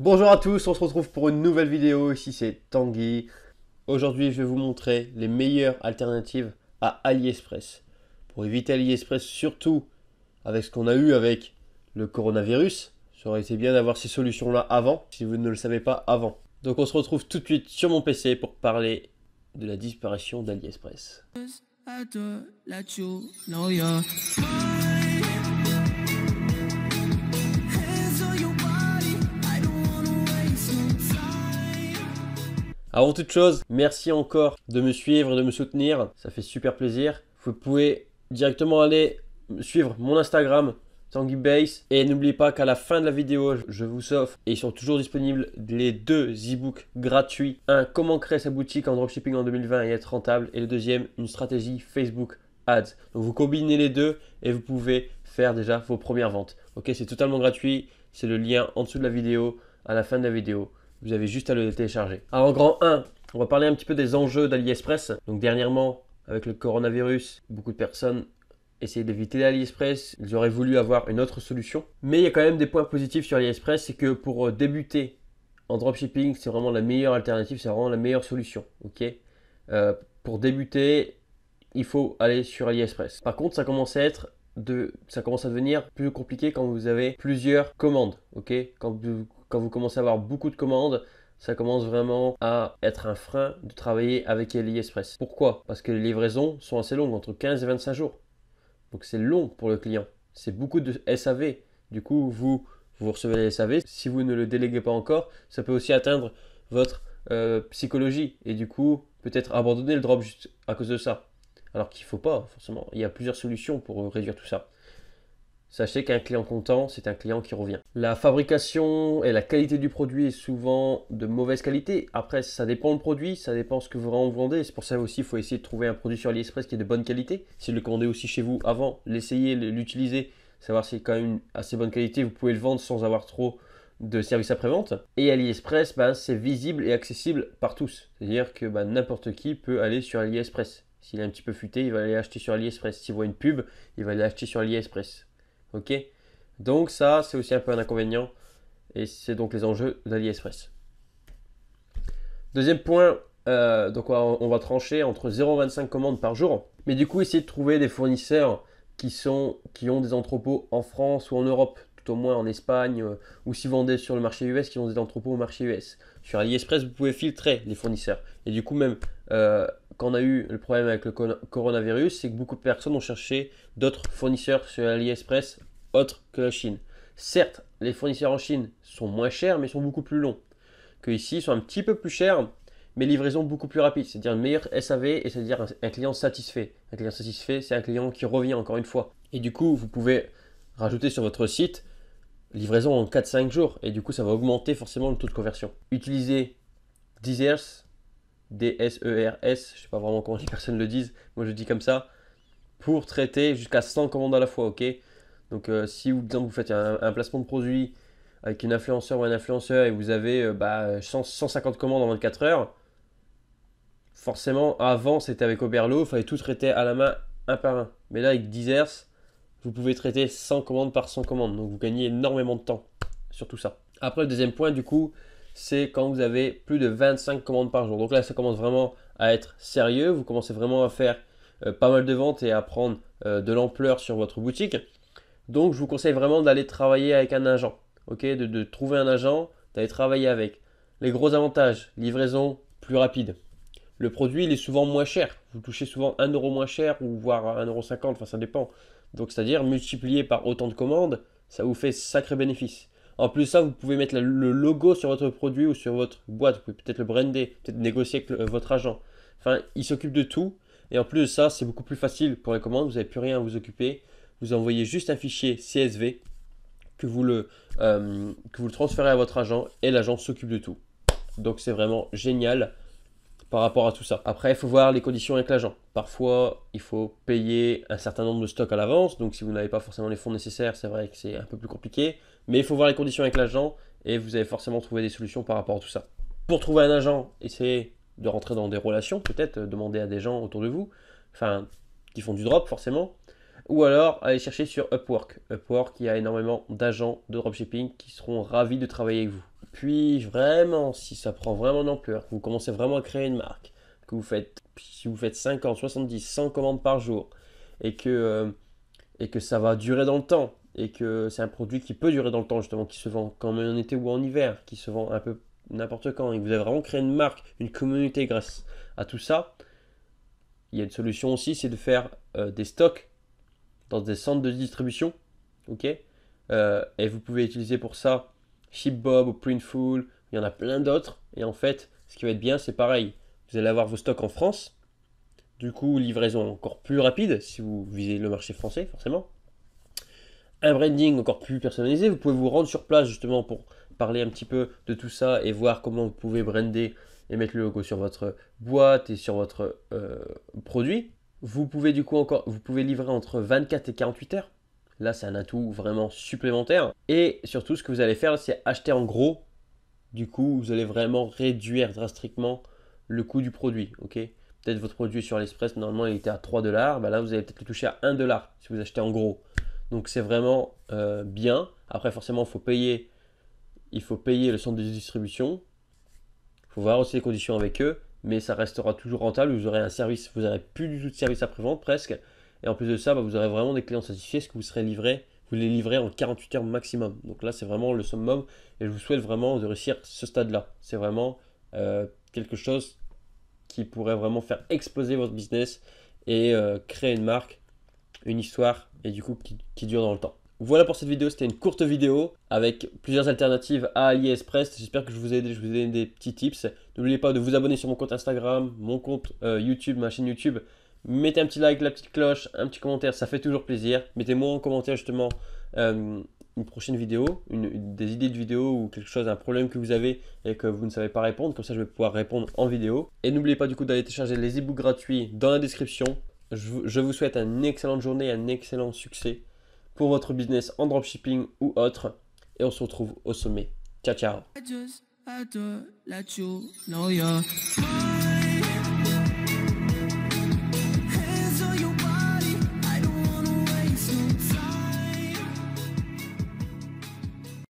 Bonjour à tous, on se retrouve pour une nouvelle vidéo, ici c'est Tanguy. Aujourd'hui je vais vous montrer les meilleures alternatives à AliExpress. Pour éviter AliExpress surtout avec ce qu'on a eu avec le coronavirus, ça aurait été bien d'avoir ces solutions là avant, si vous ne le savez pas avant. Donc on se retrouve tout de suite sur mon PC pour parler de la disparition d'AliExpress. Avant toute chose, merci encore de me suivre et de me soutenir. Ça fait super plaisir. Vous pouvez directement aller suivre mon Instagram, TanguyBase. Et n'oubliez pas qu'à la fin de la vidéo, je vous offre, et ils sont toujours disponibles, les deux e-books gratuits. Un, comment créer sa boutique en dropshipping en 2020 et être rentable. Et le deuxième, une stratégie Facebook Ads. Donc vous combinez les deux et vous pouvez faire déjà vos premières ventes. Ok, c'est totalement gratuit. C'est le lien en dessous de la vidéo, à la fin de la vidéo. Vous avez juste à le télécharger. Alors grand 1, on va parler un petit peu des enjeux d'AliExpress. Donc dernièrement, avec le coronavirus, beaucoup de personnes essayaient d'éviter AliExpress. Ils auraient voulu avoir une autre solution. Mais il y a quand même des points positifs sur AliExpress, c'est que pour euh, débuter en dropshipping, c'est vraiment la meilleure alternative, c'est vraiment la meilleure solution. Ok. Euh, pour débuter, il faut aller sur AliExpress. Par contre, ça commence à être de, ça commence à devenir plus compliqué quand vous avez plusieurs commandes, ok Quand vous quand vous commencez à avoir beaucoup de commandes, ça commence vraiment à être un frein de travailler avec AliExpress. Pourquoi Parce que les livraisons sont assez longues, entre 15 et 25 jours. Donc c'est long pour le client. C'est beaucoup de SAV. Du coup, vous, vous recevez les SAV. Si vous ne le déléguez pas encore, ça peut aussi atteindre votre euh, psychologie et du coup peut-être abandonner le drop juste à cause de ça. Alors qu'il ne faut pas forcément. Il y a plusieurs solutions pour euh, réduire tout ça. Sachez qu'un client content, c'est un client qui revient. La fabrication et la qualité du produit est souvent de mauvaise qualité. Après, ça dépend le produit, ça dépend ce que vous vendez. C'est pour ça aussi qu'il faut essayer de trouver un produit sur AliExpress qui est de bonne qualité. Si vous le commandez aussi chez vous avant, l'essayer, l'utiliser, savoir si c'est quand même assez bonne qualité, vous pouvez le vendre sans avoir trop de service après-vente. Et AliExpress, bah, c'est visible et accessible par tous. C'est-à-dire que bah, n'importe qui peut aller sur AliExpress. S'il est un petit peu futé, il va aller acheter sur AliExpress. S'il voit une pub, il va aller acheter sur AliExpress. Ok Donc ça, c'est aussi un peu un inconvénient. Et c'est donc les enjeux d'AliExpress. Deuxième point, euh, donc on va trancher entre 0 25 commandes par jour. Mais du coup, essayer de trouver des fournisseurs qui, sont, qui ont des entrepôts en France ou en Europe, tout au moins en Espagne, euh, ou si vous vendez sur le marché US, qui ont des entrepôts au marché US. Sur AliExpress, vous pouvez filtrer les fournisseurs. Et du coup, même qu'on euh, quand on a eu le problème avec le coronavirus, c'est que beaucoup de personnes ont cherché d'autres fournisseurs sur AliExpress autres que la Chine. Certes, les fournisseurs en Chine sont moins chers, mais sont beaucoup plus longs. Que ici, ils sont un petit peu plus chers, mais livraison beaucoup plus rapide, c'est-à-dire une meilleure SAV et c'est-à-dire un client satisfait. Un client satisfait, c'est un client qui revient encore une fois. Et du coup, vous pouvez rajouter sur votre site livraison en 4-5 jours et du coup, ça va augmenter forcément le taux de conversion. Utilisez Deezers, DSERS, e je ne sais pas vraiment comment les personnes le disent, moi je dis comme ça, pour traiter jusqu'à 100 commandes à la fois, ok Donc euh, si vous, exemple, vous faites un, placement de produit avec une influenceur ou un influenceur et vous avez 150 euh, bah, commandes en 24 heures, forcément avant c'était avec Oberlo, il fallait tout traiter à la main un par un. Mais là avec Deezers, vous pouvez traiter 100 commandes par 100 commandes, donc vous gagnez énormément de temps sur tout ça. Après le deuxième point du coup, c'est quand vous avez plus de 25 commandes par jour. Donc là, ça commence vraiment à être sérieux. Vous commencez vraiment à faire euh, pas mal de ventes et à prendre euh, de l'ampleur sur votre boutique. Donc, je vous conseille vraiment d'aller travailler avec un agent. ok de, trouver un agent, d'aller travailler avec. Les gros avantages, livraison plus rapide. Le produit, il est souvent moins cher. Vous touchez souvent 1 euro moins cher ou voire 1,50€, enfin ça dépend. Donc, c'est-à-dire multiplié par autant de commandes, ça vous fait sacré bénéfice. En plus ça, vous pouvez mettre le logo sur votre produit ou sur votre boîte. Vous pouvez peut-être le brander, peut-être négocier avec euh, votre agent. Enfin, il s'occupe de tout. Et en plus de ça, c'est beaucoup plus facile pour les commandes. Vous n'avez plus rien à vous occuper. Vous envoyez juste un fichier CSV que vous euh, que vous le transférez à votre agent et l'agent s'occupe de tout. Donc c'est vraiment génial par rapport à tout ça. Après, il faut voir les conditions avec l'agent. Parfois, il faut payer un certain nombre de stocks à l'avance, donc si vous n'avez pas forcément les fonds nécessaires, c'est vrai que c'est un peu plus compliqué, mais il faut voir les conditions avec l'agent et vous allez forcément trouver des solutions par rapport à tout ça. Pour trouver un agent, essayez de rentrer dans des relations, peut-être euh, demander à des gens autour de vous, enfin, qui font du drop forcément, ou alors aller chercher sur Upwork. Upwork, il y a énormément d'agents de dropshipping qui seront ravis de travailler avec vous. Puis vraiment, si ça prend vraiment d'ampleur, que vous commencez vraiment à créer une marque, que vous faites, si vous faites 50, 70, 100 commandes par jour, et que, euh, et que ça va durer dans le temps, et que c'est un produit qui peut durer dans le temps, justement, qui se vend quand même en été ou en hiver, qui se vend un peu n'importe quand, et que vous avez vraiment créé une marque, une communauté grâce à tout ça, il y a une solution aussi, c'est de faire euh, des stocks dans des centres de distribution, ok euh, Et vous pouvez utiliser pour ça ShipBob, ou Printful, il y en a plein d'autres. Et en fait, ce qui va être bien, c'est pareil. Vous allez avoir vos stocks en France. Du coup, livraison encore plus rapide si vous visez le marché français, forcément. Un branding encore plus personnalisé. Vous pouvez vous rendre sur place justement pour parler un petit peu de tout ça et voir comment vous pouvez brander et mettre le logo sur votre boîte et sur votre euh, produit. Vous pouvez du coup encore, vous pouvez livrer entre 24 et 48 heures. Là, c'est un atout vraiment supplémentaire. Et surtout, ce que vous allez faire, c'est acheter en gros. Du coup, vous allez vraiment réduire drastiquement le coût du produit. Ok Peut-être votre produit sur l'Express, normalement, il était à 3 dollars. Bah là, vous allez peut-être le toucher à 1 dollar si vous achetez en gros. Donc, c'est vraiment euh, bien. Après, forcément, il faut payer. Il faut payer le centre de distribution. Il faut voir aussi les conditions avec eux. Mais ça restera toujours rentable. Vous aurez un service. Vous n'aurez plus du tout de service après-vente presque. Et en plus de ça, bah, vous aurez vraiment des clients satisfaits, ce que vous serez livré, vous les livrez en 48 heures maximum. Donc là, c'est vraiment le summum. Et je vous souhaite vraiment de réussir ce stade-là. C'est vraiment euh, quelque chose qui pourrait vraiment faire exploser votre business et euh, créer une marque, une histoire, et du coup qui, dure dans le temps. Voilà pour cette vidéo, c'était une courte vidéo avec plusieurs alternatives à AliExpress. J'espère que je vous ai aidé, je vous ai donné des petits tips. N'oubliez pas de vous abonner sur mon compte Instagram, mon compte euh, YouTube, ma chaîne YouTube Mettez un petit like, la petite cloche, un petit commentaire, ça fait toujours plaisir. Mettez-moi en commentaire justement euh, une prochaine vidéo, une, des idées de vidéo ou quelque chose, un problème que vous avez et que vous ne savez pas répondre. Comme ça, je vais pouvoir répondre en vidéo. Et n'oubliez pas du coup d'aller télécharger les e-books gratuits dans la description. Je, vous souhaite une excellente journée, un excellent succès pour votre business en dropshipping ou autre. Et on se retrouve au sommet. Ciao, ciao.